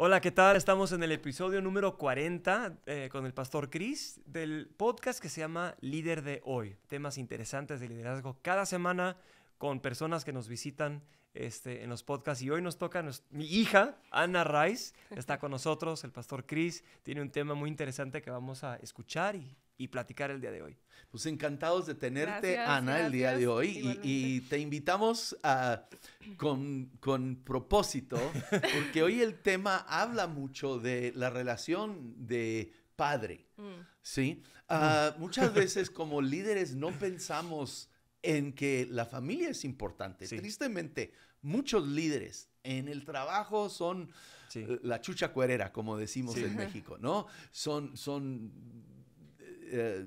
Hola, ¿qué tal? Estamos en el episodio número 40 eh, con el pastor Chris del podcast que se llama Líder de Hoy. Temas interesantes de liderazgo cada semana con personas que nos visitan este, en los podcasts. Y hoy nos toca mi hija, Ana Rice, está con nosotros, el pastor Chris. Tiene un tema muy interesante que vamos a escuchar y y platicar el día de hoy. Pues encantados de tenerte, Ana, el día de hoy. Y, te invitamos a, con, propósito, porque hoy el tema habla mucho de la relación de padre. Mm. ¿Sí? Ah, muchas veces como líderes no pensamos en que la familia es importante. Tristemente, muchos líderes en el trabajo son eh, la chucha cuerera, como decimos en México, ¿no? Son, son eh,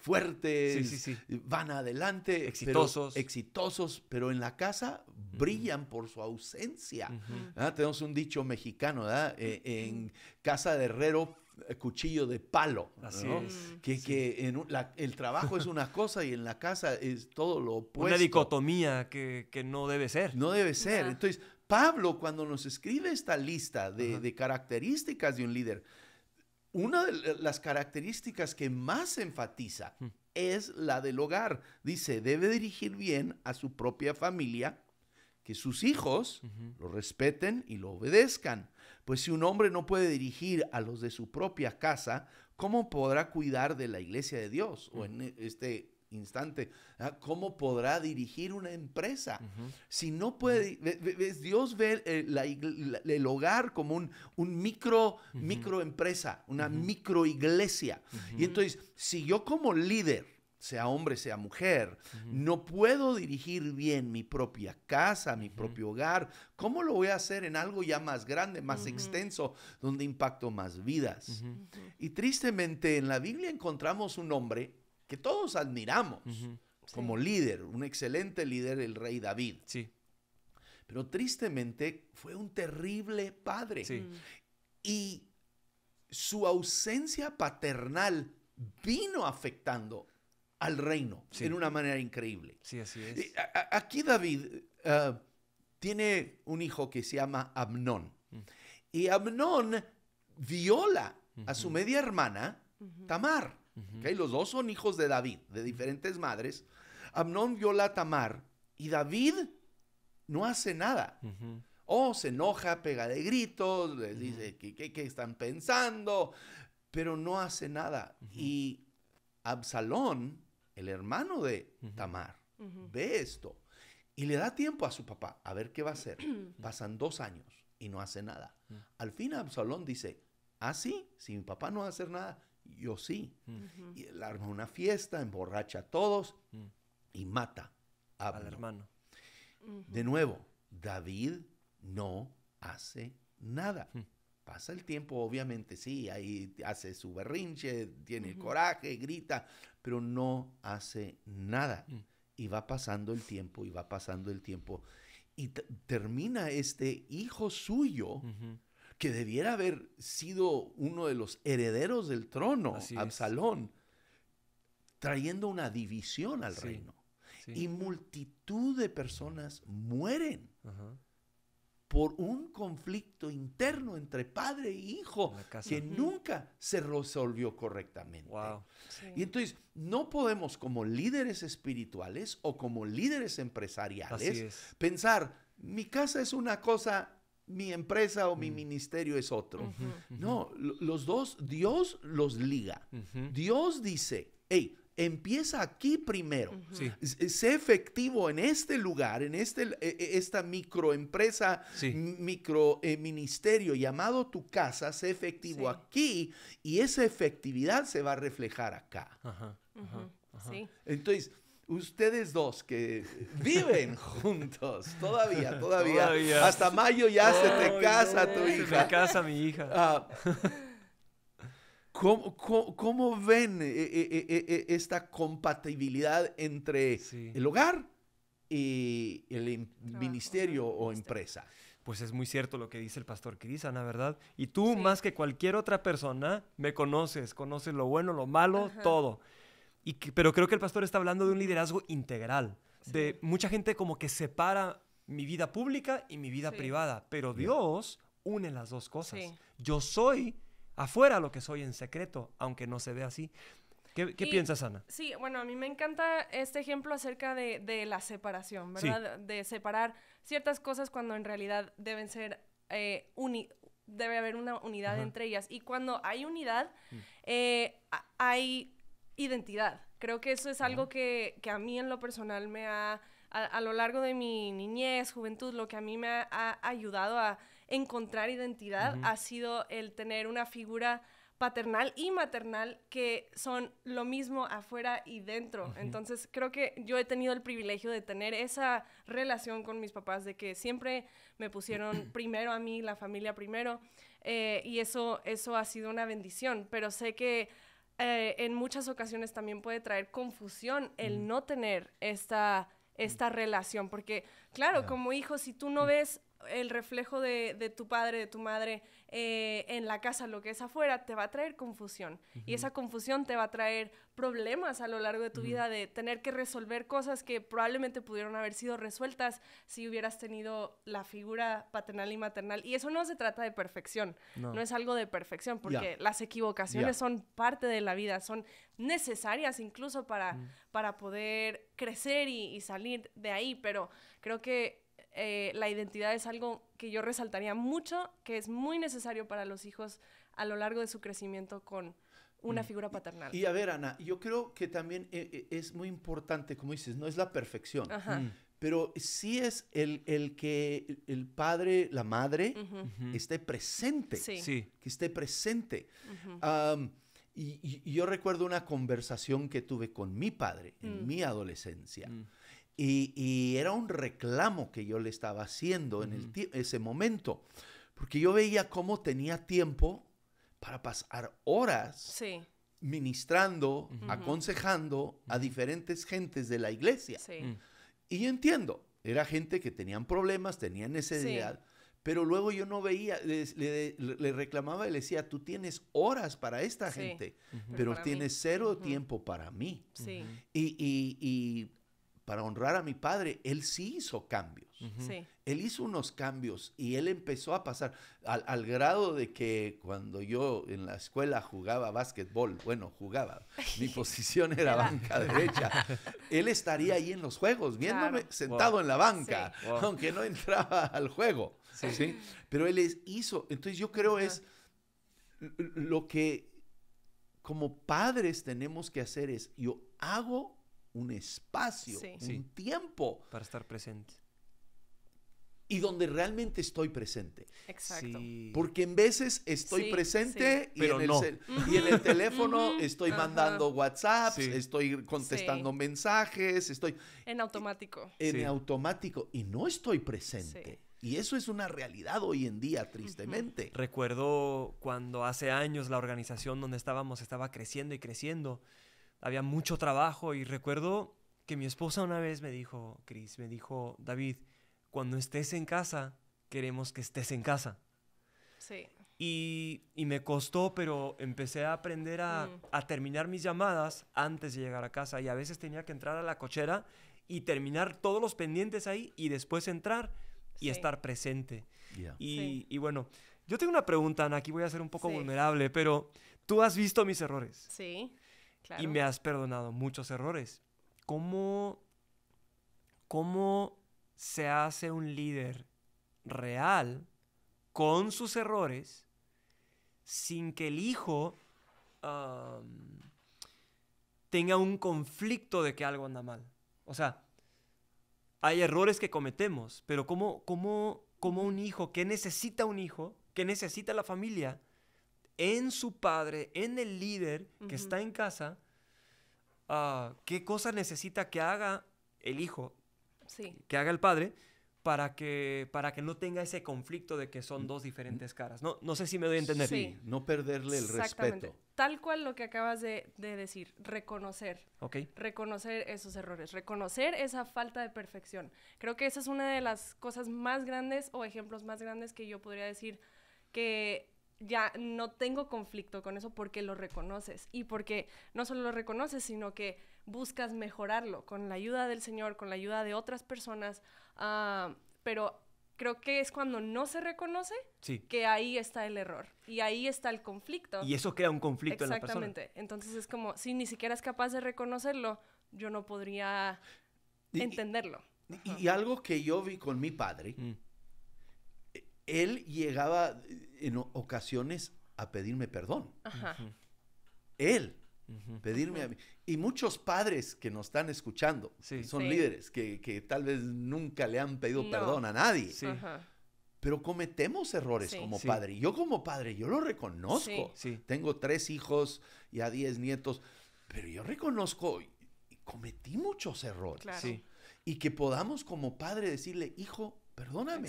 fuertes, van adelante, exitosos. Pero, exitosos, pero en la casa brillan por su ausencia. ¿Ah? Tenemos un dicho mexicano, eh, en casa de herrero eh, cuchillo de palo. Que, el trabajo es una cosa y en la casa es todo lo opuesto. Una dicotomía que, no debe ser. No debe ser. Entonces, Pablo, cuando nos escribe esta lista de, de características de un líder, una de las características que más enfatiza hmm. es la del hogar. Dice, debe dirigir bien a su propia familia, que sus hijos lo respeten y lo obedezcan. Pues si un hombre no puede dirigir a los de su propia casa, ¿cómo podrá cuidar de la iglesia de Dios? O hmm. en eh, este instante, ¿ah? ¿cómo podrá dirigir una empresa? Si no puede, Dios ve eh, el, hogar como un, micro, micro, empresa, una micro iglesia, Y entonces, si yo como líder, sea hombre, sea mujer, no puedo dirigir bien mi propia casa, mi propio hogar, ¿cómo lo voy a hacer en algo ya más grande, más extenso, donde impacto más vidas? Y tristemente en la Biblia encontramos un hombre que todos admiramos como líder, un excelente líder, el rey David. Sí. Pero tristemente fue un terrible padre. Sí. Y su ausencia paternal vino afectando al reino en una manera increíble. Sí, así es. aquí David eh, tiene un hijo que se llama Amnón. Mm. Y Amnón viola a su media hermana, Tamar. Los dos son hijos de David, de diferentes madres. Amnón viola a Tamar y David no hace nada. O oh, se enoja, pega de gritos, les dice ¿qué están pensando, pero no hace nada. Y Absalón, el hermano de Tamar, ve esto y le da tiempo a su papá a ver qué va a hacer. Pasan dos años y no hace nada. Al fin Absalón dice, ah, sí, si mi papá no va a hacer nada, yo sí. Y él arma una fiesta, emborracha a todos mm. y mata a al hermano. De nuevo, David no hace nada. Mm. Pasa el tiempo, obviamente, sí, ahí hace su berrinche, tiene el coraje, grita, pero no hace nada. Mm. Y va pasando el tiempo, y va pasando el tiempo. Y termina este hijo suyo que debiera haber sido uno de los herederos del trono, Absalón, trayendo una división al reino. Y multitud de personas mueren. por un conflicto interno entre padre e hijo que nunca se resolvió correctamente. Y entonces no podemos como líderes espirituales o como líderes empresariales pensar, mi casa es una cosa mi empresa o mi mm. ministerio es otro. No, los dos, Dios los liga. Dios dice, hey, empieza aquí primero. Eh, sé efectivo en este lugar, en este, eh, eh, esta microempresa, sí. micro ministerio llamado tu casa, sé efectivo aquí y esa efectividad se va a reflejar acá. Sí. Entonces, ustedes dos que viven juntos todavía, todavía, hasta mayo ya se te casa tu hija. Se casa mi hija. Ah. ¿cómo, ven eh, eh, eh, esta compatibilidad entre el hogar y el ministerio o empresa? Pues es muy cierto lo que dice el pastor Crisan, la verdad. Y tú, más que cualquier otra persona, me conoces, conoces lo bueno, lo malo, todo pero creo que el pastor está hablando de un liderazgo integral, de mucha gente como que separa mi vida pública y mi vida privada, pero Dios une las dos cosas. Yo soy afuera lo que soy en secreto, aunque no se vea así. ¿Qué, piensas, Ana? Sí, bueno, a mí me encanta este ejemplo acerca de, la separación, ¿verdad? De separar ciertas cosas cuando en realidad deben ser eh, debe haber una unidad entre ellas. Y cuando hay unidad, mm. eh, hay identidad. Creo que eso es algo que, que a mí en lo personal me ha, a, a, lo largo de mi niñez, juventud, lo que a mí me ha, ayudado a encontrar identidad ha sido el tener una figura paternal y maternal que son lo mismo afuera y dentro. Entonces creo que yo he tenido el privilegio de tener esa relación con mis papás, de que siempre me pusieron primero a mí, la familia primero, eh, y eso, eso ha sido una bendición, pero sé que eh, en muchas ocasiones también puede traer confusión el mm. no tener esta, esta mm. relación, porque claro, como hijo, si tú no mm. ves el reflejo de, tu padre, de tu madre eh, en la casa, lo que es afuera, te va a traer confusión. Y esa confusión te va a traer problemas a lo largo de tu vida de tener que resolver cosas que probablemente pudieron haber sido resueltas si hubieras tenido la figura paternal y maternal. Y eso no se trata de perfección, no, es algo de perfección, porque las equivocaciones son parte de la vida, son necesarias incluso para, para poder crecer y, y salir de ahí. Pero creo que eh, la identidad es algo que yo resaltaría mucho, que es muy necesario para los hijos a lo largo de su crecimiento con una mm, figura paternal. Y, a ver, Ana, yo creo que también eh, eh, es muy importante, como dices, no es la perfección. Mm, pero sí es el, que el padre, la madre, esté presente. Sí. Que esté presente. y, yo recuerdo una conversación que tuve con mi padre en mm. mi adolescencia. Y, era un reclamo que yo le estaba haciendo en ese momento, porque yo veía cómo tenía tiempo para pasar horas ministrando, aconsejando a diferentes gentes de la iglesia. Mm. Y yo entiendo, era gente que tenían problemas, tenían necesidad. Pero luego yo no veía, le, reclamaba y le decía, tú tienes horas para esta gente, pero, tienes cero tiempo para mí. Y, y, y para honrar a mi padre, él sí hizo cambios. Él hizo unos cambios y él empezó a pasar al, grado de que cuando yo en la escuela jugaba básquetbol, bueno, jugaba, mi posición era banca derecha, él estaría ahí en los juegos, viéndome sentado en la banca, aunque no entraba al juego. Sí. Pero él hizo, entonces yo creo es lo que como padres tenemos que hacer es, yo hago un espacio, un tiempo. Para estar presente. Y donde realmente estoy presente. Exacto. Porque en veces estoy presente y, en el y en el teléfono estoy mandando WhatsApp, estoy contestando mensajes, estoy... En automático. En automático. Y no estoy presente. Y eso es una realidad hoy en día, tristemente. Recuerdo cuando hace años la organización donde estábamos estaba creciendo y creciendo había mucho trabajo y recuerdo que mi esposa una vez me dijo, Cris, me dijo, David, cuando estés en casa, queremos que estés en casa. Sí. Y, me costó, pero empecé a aprender mm. a, terminar mis llamadas antes de llegar a casa y a veces tenía que entrar a la cochera y terminar todos los pendientes ahí y después entrar y estar presente. Y, bueno, yo tengo una pregunta, Ana, aquí voy a ser un poco vulnerable, pero tú has visto mis errores. Sí. Y me has perdonado muchos errores. ¿Cómo, ¿Cómo se hace un líder real con sus errores sin que el hijo tenga un conflicto de que algo anda mal? O sea, hay errores que cometemos, pero ¿cómo, cómo, un hijo, que necesita un hijo, que necesita la familia en su padre, en el líder que está en casa, ah, qué cosa necesita que haga el hijo, sí. que haga el padre, para que, para que no tenga ese conflicto de que son dos diferentes caras. No, no sé si me doy a entender. No perderle el respeto. Tal cual lo que acabas de, decir, reconocer. Reconocer esos errores, reconocer esa falta de perfección. Creo que esa es una de las cosas más grandes o ejemplos más grandes que yo podría decir que ya no tengo conflicto con eso porque lo reconoces y porque no solo lo reconoces, sino que buscas mejorarlo con la ayuda del Señor, con la ayuda de otras personas, ah, pero creo que es cuando no se reconoce que ahí está el error y ahí está el conflicto. Y eso crea un conflicto en la Exactamente, entonces es como, si ni siquiera es capaz de reconocerlo, yo no podría entenderlo. Y, algo que yo vi con mi padre. Mm él llegaba eh, en ocasiones a pedirme perdón. Él. Pedirme a mí. Y muchos padres que nos están escuchando, son líderes, que, tal vez nunca le han pedido perdón a nadie. Pero cometemos errores como padre. Yo como padre, yo lo reconozco. Tengo tres hijos y a diez nietos, pero yo reconozco, cometí muchos errores. Y que podamos como padre decirle, hijo, perdóname,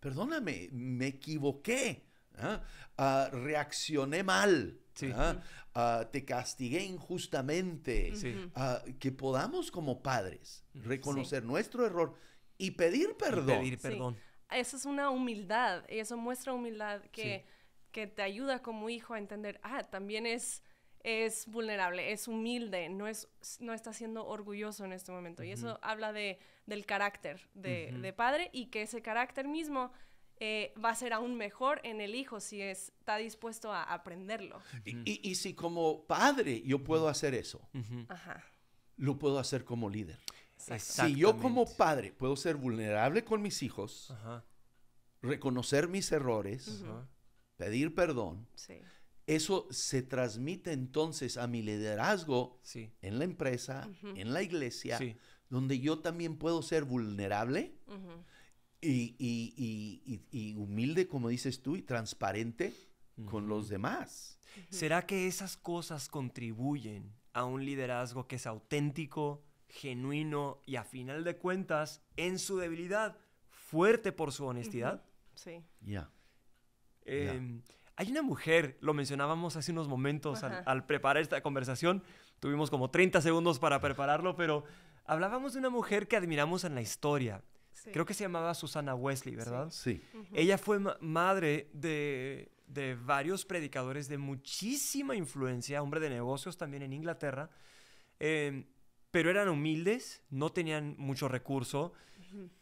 perdóname, me equivoqué, ¿ah? Ah, reaccioné mal. ¿ah? te castigué injustamente. que podamos como padres reconocer nuestro error y pedir perdón. Eso perdón. es una humildad, y eso muestra humildad que, que te ayuda como hijo a entender, ah, también es es vulnerable, es humilde, no, es, no está siendo orgulloso en este momento. Y eso habla de, del carácter de, padre y que ese carácter mismo eh, va a ser aún mejor en el hijo si es, está dispuesto a aprenderlo. Y, si como padre yo puedo hacer eso, lo puedo hacer como líder. Si yo como padre puedo ser vulnerable con mis hijos, reconocer mis errores, pedir perdón. Eso se transmite entonces a mi liderazgo en la empresa, en la iglesia, donde yo también puedo ser vulnerable y, humilde, como dices tú, y transparente con los demás. ¿Será que esas cosas contribuyen a un liderazgo que es auténtico, genuino y a final de cuentas, en su debilidad, fuerte por su honestidad? Sí. Ya. Em, hay una mujer, lo mencionábamos hace unos momentos al, preparar esta conversación, tuvimos como 30 segundos para prepararlo, pero hablábamos de una mujer que admiramos en la historia. Creo que se llamaba Susana Wesley, ¿verdad? Sí. Ella fue madre de, de varios predicadores de muchísima influencia, hombre de negocios también en Inglaterra. Em, pero eran humildes, no tenían mucho recurso.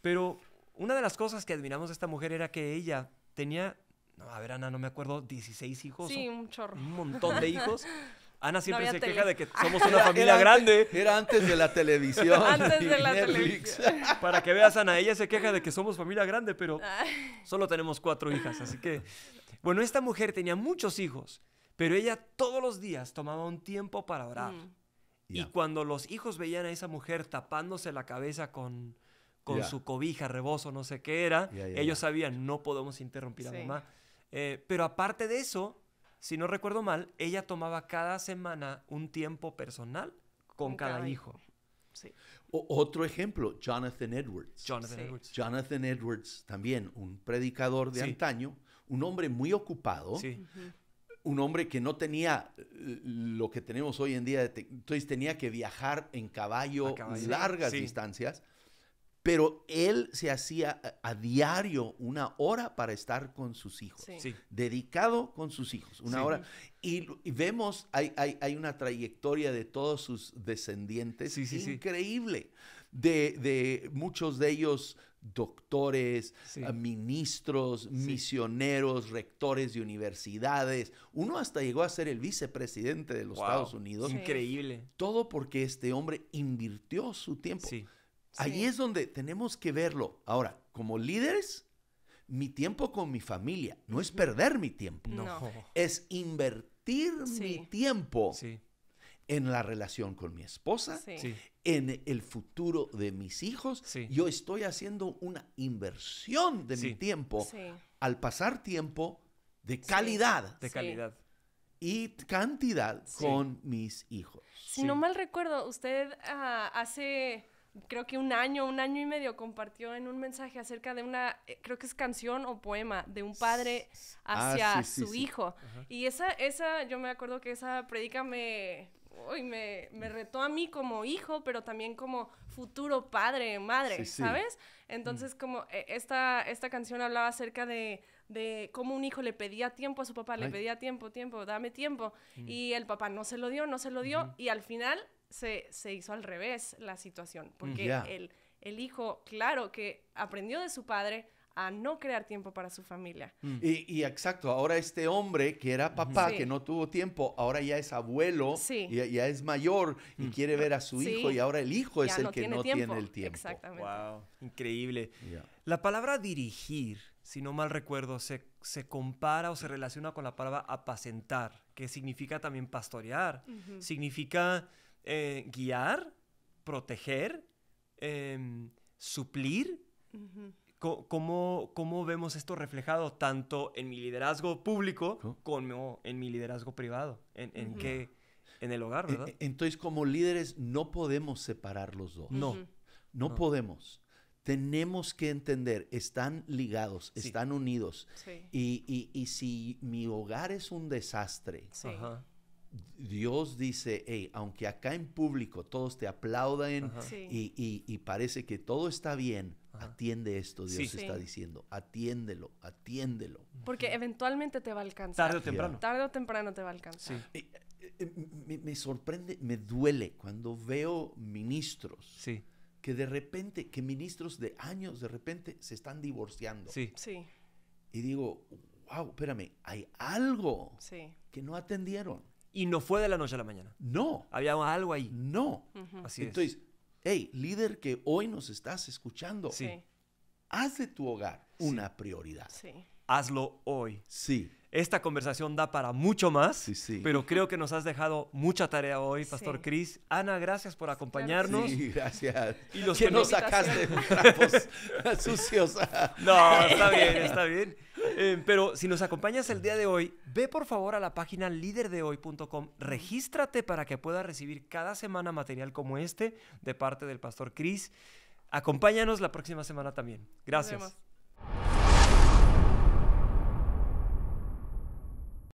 Pero una de las cosas que admiramos de esta mujer era que ella tenía no, a ver, Ana, no me acuerdo, 16 hijos. Sí, un chorro. montón de hijos. Ana siempre se queja de que somos una familia grande. era antes de la televisión. antes de la televisión. Para que veas, Ana, ella se queja de que somos familia grande, pero solo tenemos cuatro hijas. Así que, bueno, esta mujer tenía muchos hijos, pero ella todos los días tomaba un tiempo para orar. Mm. Y cuando los hijos veían a esa mujer tapándose la cabeza con, su cobija, rebozo, no sé qué era, ellos sabían, no podemos interrumpir a mamá. Eh, pero aparte de eso, si no recuerdo mal, ella tomaba cada semana un tiempo personal con, cada, hijo. otro ejemplo, Jonathan Edwards. Jonathan, Edwards. Jonathan Edwards. también un predicador de antaño, un hombre muy ocupado, un hombre que no tenía eh, lo que tenemos hoy en día, entonces tenía que viajar en caballo. largas distancias pero él se hacía a, diario una hora para estar con sus hijos, dedicado con sus hijos, una hora. Y, vemos, hay, hay, hay, una trayectoria de todos sus descendientes increíble, de, muchos de ellos doctores, eh, ministros, misioneros, rectores de universidades. Uno hasta llegó a ser el vicepresidente de los Estados Unidos. Increíble. Todo porque este hombre invirtió su tiempo. Ahí es donde tenemos que verlo. Ahora, como líderes, mi tiempo con mi familia no es perder mi tiempo, no. es invertir mi tiempo en la relación con mi esposa, en el futuro de mis hijos. Yo estoy haciendo una inversión de mi tiempo al pasar tiempo de calidad. De calidad. Y cantidad con mis hijos. Si no mal recuerdo, usted ah, hace creo que un año, un año y medio compartió en un mensaje acerca de una, eh, creo que es canción o poema de un padre ah, hacia su hijo. Y esa, esa, yo me acuerdo que esa predica me, me, retó a mí como hijo, pero también como futuro padre, madre, ¿sabes? Mm. Entonces, como eh, esta, esta canción hablaba acerca de, cómo un hijo le pedía tiempo a su papá, le pedía tiempo, tiempo, dame tiempo, mm. y el papá no se lo dio, no se lo dio, y al final se, se hizo al revés la situación, porque el, el hijo, claro, que aprendió de su padre, a no crear tiempo para su familia. Mm. Y, y, exacto, ahora este hombre que era papá, que no tuvo tiempo, ahora ya es abuelo, y ya, es mayor y mm. quiere ver a su hijo y ahora el hijo es el que no tiene el tiempo. Exactamente. Wow, increíble. La palabra dirigir, si no mal recuerdo, se, se, compara o se relaciona con la palabra apacentar, que significa también pastorear, significa eh, guiar, proteger, em, suplir. ¿Cómo, vemos esto reflejado tanto en mi liderazgo público como en mi liderazgo privado? ¿En, en qué? En el hogar, e-, e-, Entonces, como líderes, no podemos separar los dos. No. no, podemos tenemos que entender, están ligados, están unidos. Y, y, si mi hogar es un desastre, Dios dice, aunque acá en público todos te aplauden y, parece que todo está bien, atiende esto, Dios está diciendo, atiéndelo, atiéndelo. Porque eventualmente te va a alcanzar. Tarde o temprano. Tarde o temprano te va a alcanzar. Eh, eh, eh, me, sorprende, me duele cuando veo ministros que de repente, que ministros de años de repente se están divorciando. Sí. Sí. Y digo, wow, espérame, hay algo que no atendieron. Y no fue de la noche a la mañana. No. Había algo ahí. No. Entonces, hey, líder que hoy nos estás escuchando, sí. haz de tu hogar una prioridad. Sí. Hazlo hoy. Sí. Esta conversación da para mucho más, sí, sí. pero creo que nos has dejado mucha tarea hoy, Pastor Chris Cris. Ana, gracias por acompañarnos. Sí, gracias. Y los que, que no sacaste sucios. no, está bien, está bien. Eh, pero si nos acompañas el día de hoy, Ve por favor a la página líderdehoy.com, regístrate para que puedas recibir cada semana material como este de parte del pastor Chris. Acompáñanos la próxima semana también. Gracias.